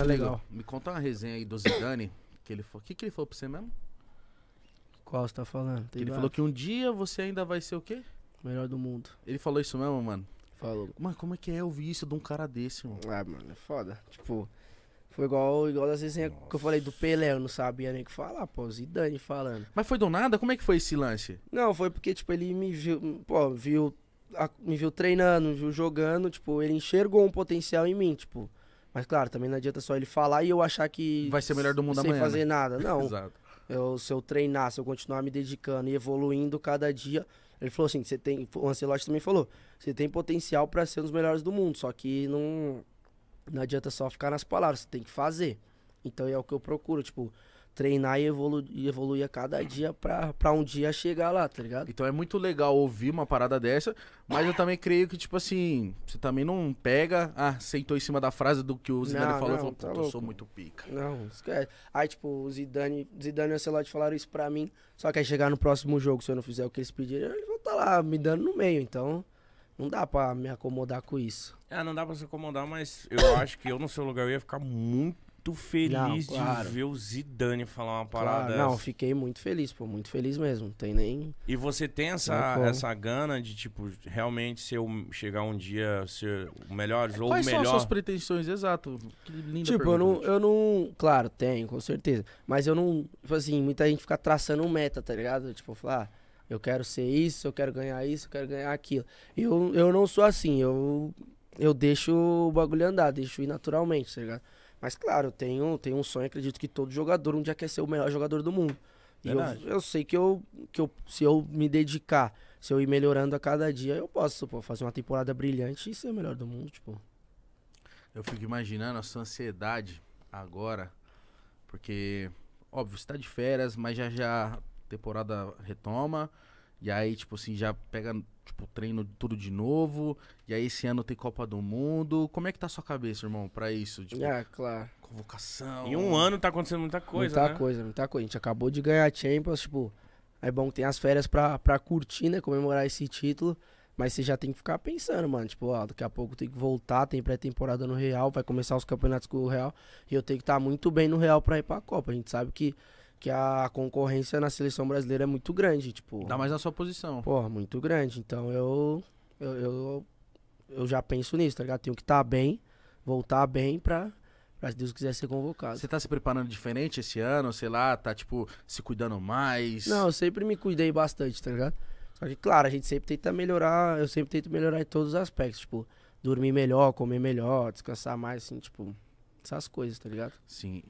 Tá legal. Me conta uma resenha aí do Zidane. Que ele falou. O que, que ele falou pra você mesmo? Qual você tá falando? Tem ele falou que um dia você ainda vai ser o quê? Melhor do mundo. Ele falou isso mesmo, mano? Falou. Mano, como é que é ouvir isso de um cara desse, mano? Ah, mano, é foda. Tipo, foi igual, igual das resenhas Nossa. que eu falei do Pelé, eu não sabia nem o que falar, pô, Zidane falando. Mas foi do nada? Como é que foi esse lance? Não, foi porque, tipo, ele me viu, pô, viu, a, me viu treinando, me viu jogando, tipo, ele enxergou um potencial em mim, tipo. Mas claro, também não adianta só ele falar e eu achar que. Vai ser melhor do mundo amanhã. Sem fazer né? nada. Não. Exato. Eu, se eu treinar, se eu continuar me dedicando e evoluindo cada dia. Ele falou assim: você tem. O Ancelotti também falou: você tem potencial para ser um dos melhores do mundo. Só que não. Não adianta só ficar nas palavras, você tem que fazer. Então é o que eu procuro. Tipo, treinar e evoluir, e evoluir a cada dia pra, pra um dia chegar lá, tá ligado? Então é muito legal ouvir uma parada dessa, mas eu também creio que, tipo assim, você também não pega, ah, sentou em cima da frase do que o Zidane não, falou não, e falou, tá eu sou muito pica. Não, esquece. Aí, tipo, o Zidane, Zidane e o Ancelotti falaram isso pra mim, só que aí chegar no próximo jogo, se eu não fizer o que eles pediram, eles vão estar tá lá me dando no meio, então... Não dá pra me acomodar com isso. É, não dá pra se acomodar, mas eu acho que eu no seu lugar eu ia ficar muito muito feliz não, claro. de ver o Zidane falar uma parada claro, Não, fiquei muito feliz, pô, muito feliz mesmo. Não tem nem. E você tem essa, essa gana de, tipo, realmente ser o, chegar um dia ser o melhor é, ou Quais o melhor? Quais são suas pretensões, exato? Que linda Tipo, pergunta, eu não, eu não. Claro, tenho, com certeza. Mas eu não. Tipo assim, muita gente fica traçando um meta, tá ligado? Tipo, falar. Ah, eu quero ser isso, eu quero ganhar isso, eu quero ganhar aquilo. Eu, eu não sou assim, eu, eu deixo o bagulho andar, deixo ir naturalmente, tá ligado? Mas claro, eu tenho, tenho um sonho, acredito que todo jogador um dia quer ser o melhor jogador do mundo. E eu, eu sei que, eu, que eu, se eu me dedicar, se eu ir melhorando a cada dia, eu posso pô, fazer uma temporada brilhante e ser o melhor do mundo, tipo. Eu fico imaginando a sua ansiedade agora, porque, óbvio, você tá de férias, mas já já a temporada retoma, e aí, tipo assim, já pega tipo, treino tudo de novo, e aí esse ano tem Copa do Mundo. Como é que tá a sua cabeça, irmão, pra isso? Tipo, ah, claro. Convocação. Em um ano tá acontecendo muita coisa, muita né? Muita coisa, muita coisa. A gente acabou de ganhar a Champions, tipo, é bom que tem as férias pra, pra curtir, né? Comemorar esse título. Mas você já tem que ficar pensando, mano. Tipo, ó, daqui a pouco tem que voltar, tem pré-temporada no Real, vai começar os campeonatos com o Real. E eu tenho que estar tá muito bem no Real pra ir pra Copa. A gente sabe que que a concorrência na seleção brasileira é muito grande, tipo. Dá mais na sua posição. Porra, muito grande. Então eu eu, eu, eu já penso nisso, tá ligado? Tenho que estar tá bem, voltar bem pra, pra se Deus quiser ser convocado. Você tá se preparando diferente esse ano, sei lá, tá tipo se cuidando mais? Não, eu sempre me cuidei bastante, tá ligado? Só que, claro, a gente sempre tenta melhorar, eu sempre tento melhorar em todos os aspectos, tipo, dormir melhor, comer melhor, descansar mais, assim, tipo, essas coisas, tá ligado? Sim.